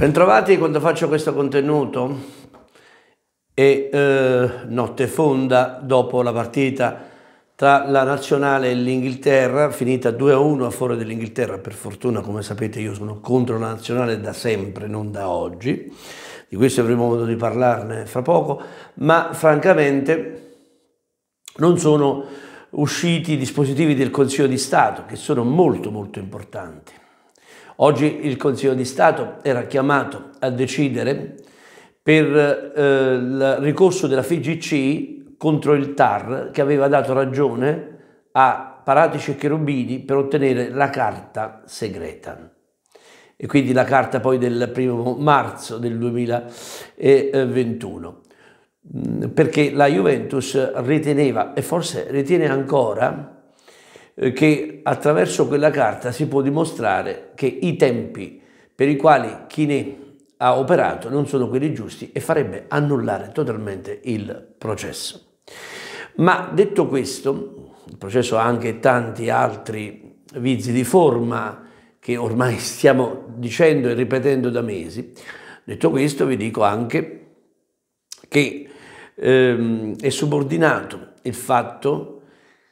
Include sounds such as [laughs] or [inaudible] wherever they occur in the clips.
Bentrovati quando faccio questo contenuto e eh, notte fonda dopo la partita tra la nazionale e l'Inghilterra, finita 2-1 a fuori dell'Inghilterra, per fortuna come sapete io sono contro la nazionale da sempre, non da oggi, di questo avremo modo di parlarne fra poco, ma francamente non sono usciti i dispositivi del Consiglio di Stato, che sono molto molto importanti. Oggi il Consiglio di Stato era chiamato a decidere per eh, il ricorso della FIGC contro il TAR che aveva dato ragione a Paratici e Cherubini per ottenere la carta segreta e quindi la carta poi del primo marzo del 2021 mm, perché la Juventus riteneva e forse ritiene ancora eh, che attraverso quella carta si può dimostrare che i tempi per i quali chi ne ha operato non sono quelli giusti e farebbe annullare totalmente il processo. Ma detto questo, il processo ha anche tanti altri vizi di forma che ormai [laughs] stiamo dicendo e ripetendo da mesi. Detto questo vi dico anche che ehm, è subordinato il fatto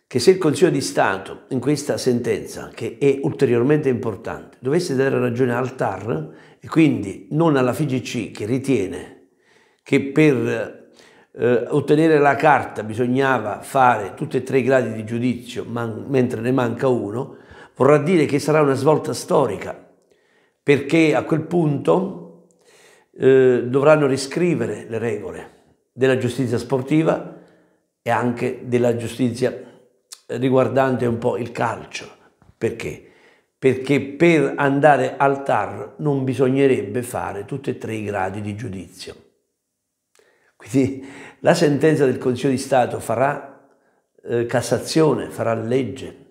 che se il Consiglio di Stato in questa sentenza, che è ulteriormente importante, dovesse dare ragione al TAR e quindi non alla FIGC che ritiene che per eh, ottenere la carta bisognava fare tutti e tre i gradi di giudizio mentre ne manca uno, vorrà dire che sarà una svolta storica perché a quel punto eh, dovranno riscrivere le regole della giustizia sportiva e anche della giustizia riguardante un po' il calcio. Perché? Perché per andare al TAR non bisognerebbe fare tutti e tre i gradi di giudizio. Quindi la sentenza del Consiglio di Stato farà eh, Cassazione, farà legge,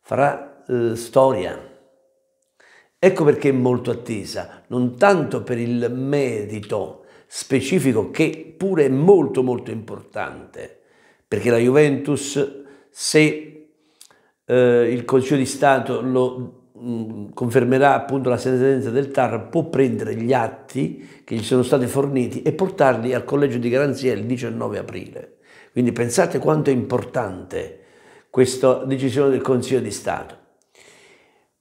farà eh, storia. Ecco perché è molto attesa, non tanto per il merito specifico che pure è molto molto importante, perché la Juventus se eh, il Consiglio di Stato lo mm, confermerà appunto la sentenza del TAR, può prendere gli atti che gli sono stati forniti e portarli al collegio di garanzia il 19 aprile. Quindi pensate quanto è importante questa decisione del Consiglio di Stato,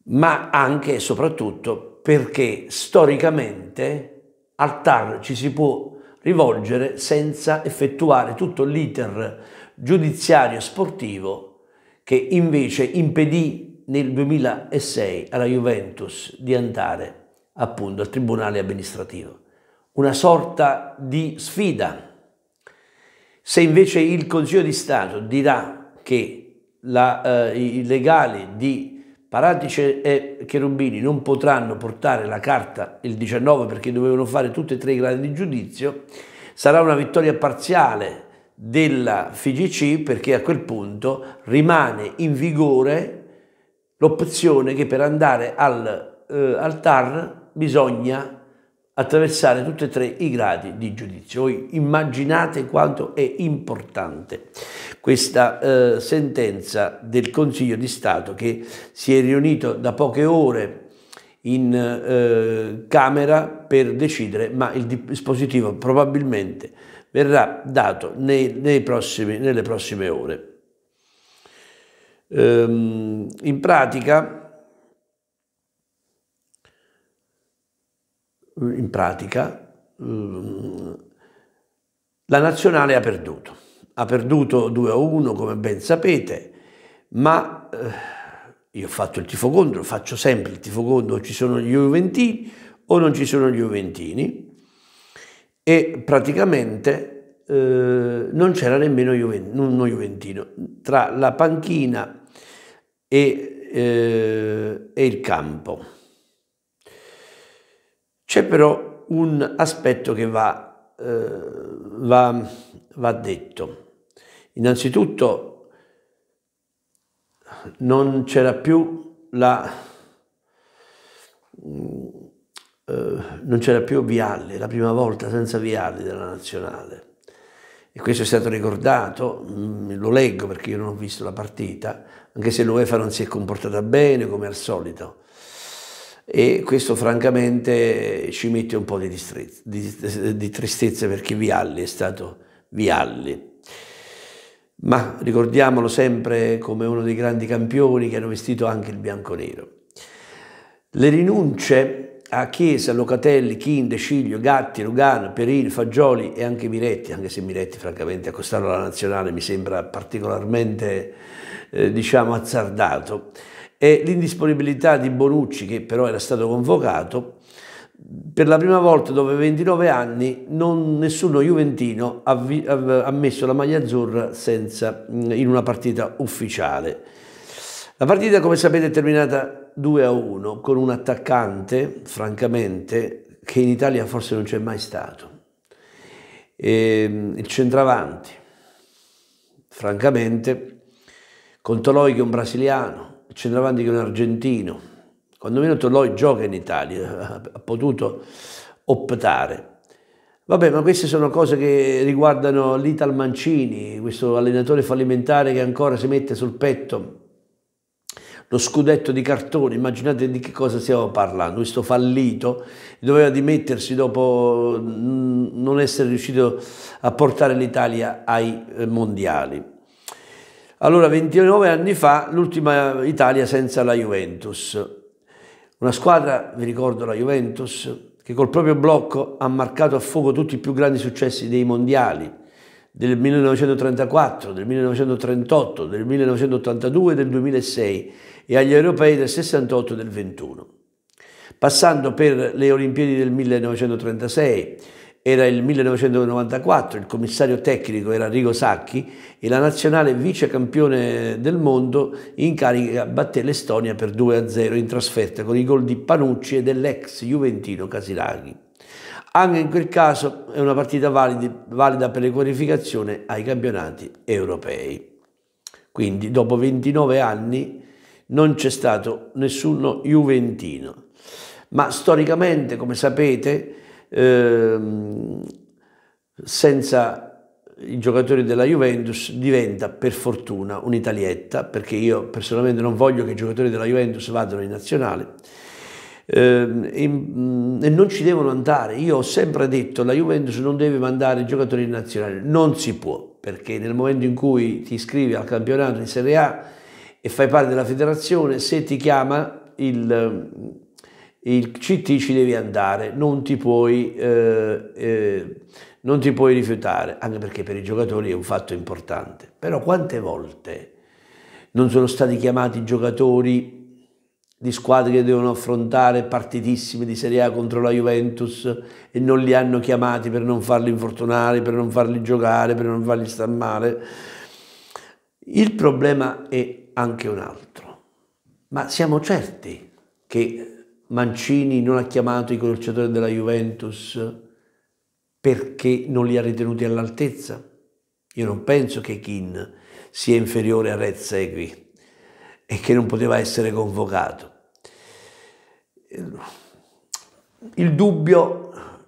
ma anche e soprattutto perché storicamente al TAR ci si può rivolgere senza effettuare tutto l'iter giudiziario sportivo che invece impedì nel 2006 alla Juventus di andare appunto al tribunale amministrativo. Una sorta di sfida. Se invece il Consiglio di Stato dirà che la, eh, i legali di Paratice e Cherubini non potranno portare la carta il 19 perché dovevano fare tutti e tre i gradi di giudizio, sarà una vittoria parziale della FIGC perché a quel punto rimane in vigore l'opzione che per andare al, eh, al TAR bisogna attraversare tutti e tre i gradi di giudizio. Voi immaginate quanto è importante questa eh, sentenza del Consiglio di Stato che si è riunito da poche ore in eh, Camera per decidere, ma il dispositivo probabilmente verrà dato nei, nei prossimi, nelle prossime ore. Ehm, in pratica, in pratica ehm, la nazionale ha perduto, ha perduto 2-1 come ben sapete, ma eh, io ho fatto il tifo contro, faccio sempre il tifo contro, ci sono gli Juventini o non ci sono gli Juventini, e praticamente eh, non c'era nemmeno Juven uno Juventino tra la panchina e, eh, e il campo. C'è però un aspetto che va, eh, va, va detto. Innanzitutto non c'era più la eh, non c'era più Vialli, la prima volta senza Vialli della nazionale. E questo è stato ricordato, mm, lo leggo perché io non ho visto la partita, anche se l'UEFA non si è comportata bene come al solito. E questo francamente ci mette un po' di, distri- di, di tristezza perché Vialli è stato Vialli ma ricordiamolo sempre come uno dei grandi campioni che hanno vestito anche il bianco-nero. Le rinunce a Chiesa, Locatelli, Chinde, Ciglio, Gatti, Lugano, Perini, Fagioli e anche Miretti, anche se Miretti francamente a costarlo alla nazionale mi sembra particolarmente eh, diciamo azzardato, e l'indisponibilità di Bonucci che però era stato convocato, per la prima volta dopo 29 anni non, nessuno juventino ha, ha, ha messo la maglia azzurra senza, mm, in una partita ufficiale. La partita, come sapete, è terminata 2 a 1 con un attaccante, francamente, che in Italia forse non c'è mai stato. E, ehm, il centravanti, francamente, con Toloi che è un brasiliano, il centravanti che è un argentino. Quando meno Toloi gioca in Italia, [laughs] ha potuto optare. Vabbè, ma queste sono cose che riguardano l'Ital Mancini, questo allenatore fallimentare che ancora si mette sul petto lo scudetto di cartone, immaginate di che cosa stiamo parlando, questo fallito doveva dimettersi dopo mm, non essere riuscito a portare l'Italia ai eh, mondiali. Allora 29 anni fa l'ultima Italia senza la Juventus, una squadra, vi ricordo la Juventus, che col proprio blocco ha marcato a fuoco tutti i più grandi successi dei mondiali, del 1934, del 1938, del 1982 e del 2006 e agli europei del 68 e del 21. Passando per le Olimpiadi del 1936, era il 1994, il commissario tecnico era Rigo Sacchi e la nazionale vice campione del mondo in carica batté l'Estonia per 2-0 in trasferta con i gol di Panucci e dell'ex Juventino Casilaghi. Anche in quel caso è una partita validi, valida per le qualificazioni ai campionati europei. Quindi dopo 29 anni non c'è stato nessuno juventino. Ma storicamente, come sapete, ehm, senza i giocatori della Juventus diventa per fortuna un'italietta, perché io personalmente non voglio che i giocatori della Juventus vadano in nazionale, eh, e, mm, e, non ci devono andare. Io ho sempre detto la Juventus non deve mandare giocatori in nazionale, non si può, perché nel momento in cui ti iscrivi al campionato in Serie A e fai parte della federazione, se ti chiama il, mm, il CT ci devi andare, non ti puoi... Eh, eh, non ti puoi rifiutare, anche perché per i giocatori è un fatto importante. Però quante volte non sono stati chiamati giocatori di squadre che devono affrontare partitissime di Serie A contro la Juventus e non li hanno chiamati per non farli infortunare, per non farli giocare, per non farli star male. Il problema è anche un altro. Ma siamo certi che Mancini non ha chiamato i calciatori della Juventus perché non li ha ritenuti all'altezza? Io non penso che Kin sia inferiore a Segui, e che non poteva essere convocato. Il dubbio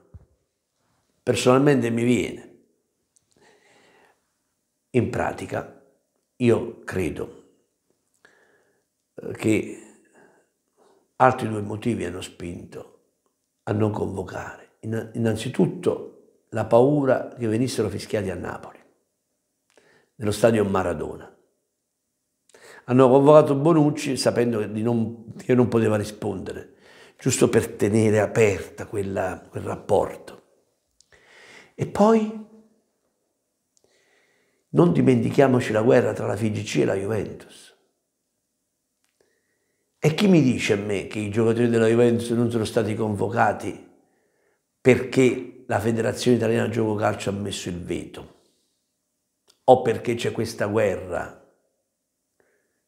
personalmente mi viene. In pratica io credo eh, che altri due motivi hanno spinto a non convocare. Innanzitutto la paura che venissero fischiati a Napoli, nello stadio Maradona. Hanno convocato Bonucci sapendo che non, che non poteva rispondere, giusto per tenere aperta quella, quel rapporto. E poi non dimentichiamoci la guerra tra la FIGC e la Juventus. E chi mi dice a me che i giocatori della Juventus non sono stati convocati perché la Federazione Italiana Gioco Calcio ha messo il veto o perché c'è questa guerra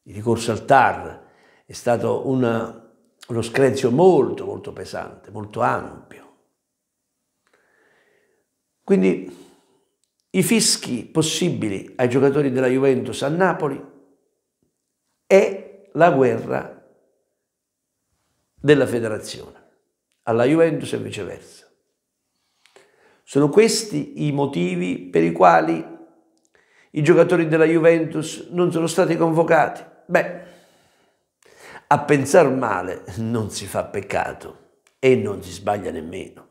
il ricorso al TAR è stato una, uno screzio molto, molto pesante, molto ampio. Quindi i fischi possibili ai giocatori della Juventus a Napoli è la guerra della federazione, alla Juventus e viceversa. Sono questi i motivi per i quali i giocatori della Juventus non sono stati convocati. Beh, a pensar male non si fa peccato e non si sbaglia nemmeno.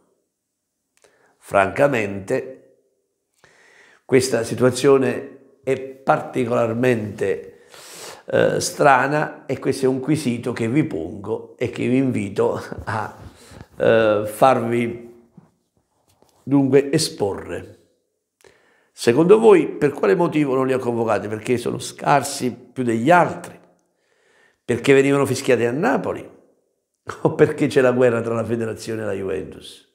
Francamente, questa situazione è particolarmente eh, strana e questo è un quesito che vi pongo e che vi invito a eh, farvi dunque esporre. Secondo voi per quale motivo non li ha convocati? Perché sono scarsi più degli altri? Perché venivano fischiati a Napoli? O perché c'è la guerra tra la federazione e la Juventus?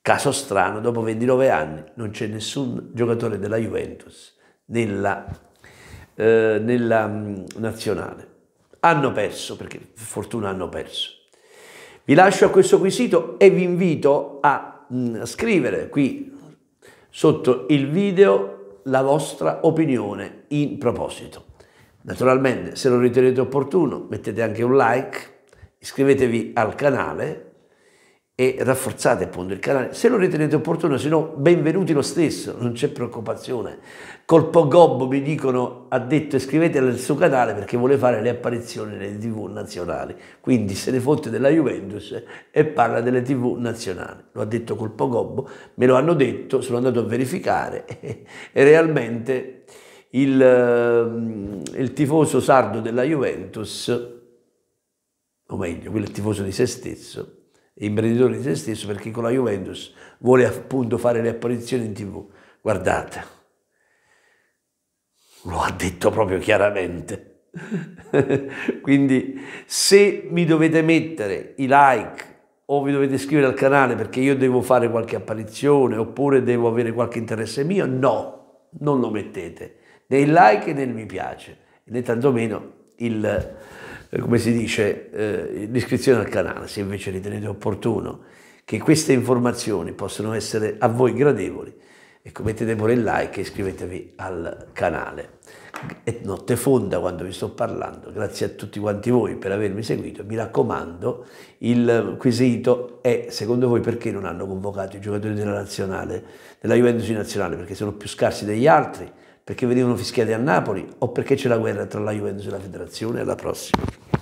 Caso strano, dopo 29 anni non c'è nessun giocatore della Juventus nella, eh, nella mm, nazionale. Hanno perso, perché per fortuna hanno perso. Vi lascio a questo quesito e vi invito a mh, mm, scrivere qui sotto il video la vostra opinione in proposito. Naturalmente, se lo ritenete opportuno, mettete anche un like, iscrivetevi al canale e rafforzate appunto il canale se lo ritenete opportuno se no benvenuti lo stesso non c'è preoccupazione colpo gobbo mi dicono ha detto iscrivetevi al suo canale perché vuole fare le apparizioni nelle tv nazionali quindi se ne fotte della Juventus e parla delle tv nazionali lo ha detto colpo gobbo me lo hanno detto sono andato a verificare [laughs] e realmente il, ehm, il tifoso sardo della Juventus o meglio quello tifoso di se stesso imprenditore di se stesso perché con la Juventus vuole appunto fare le apparizioni in tv. Guardate, lo ha detto proprio chiaramente. [laughs] Quindi se mi dovete mettere i like o vi dovete iscrivere al canale perché io devo fare qualche apparizione oppure devo avere qualche interesse mio, no, non lo mettete né il like né il mi piace né tantomeno il, eh, come si dice, eh, l'iscrizione al canale, se invece ritenete opportuno che queste informazioni possano essere a voi gradevoli, ecco, mettete pure il like e iscrivetevi al canale. È notte fonda quando vi sto parlando, grazie a tutti quanti voi per avermi seguito, mi raccomando, il quesito è secondo voi perché non hanno convocato i giocatori della, nazionale, della Juventus nazionale, perché sono più scarsi degli altri? perché venivano fischiati a Napoli o perché c'è la guerra tra la Juventus e la federazione. Alla prossima.